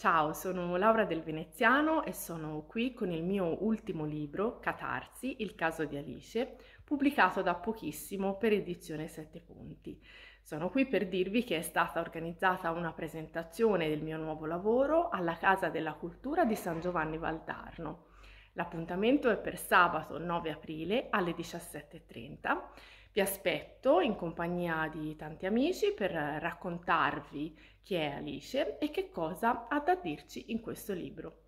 Ciao, sono Laura del Veneziano e sono qui con il mio ultimo libro, Catarsi, il caso di Alice, pubblicato da pochissimo per edizione 7 punti. Sono qui per dirvi che è stata organizzata una presentazione del mio nuovo lavoro alla Casa della Cultura di San Giovanni Valdarno. L'appuntamento è per sabato 9 aprile alle 17.30. Vi aspetto in compagnia di tanti amici per raccontarvi chi è Alice e che cosa ha da dirci in questo libro.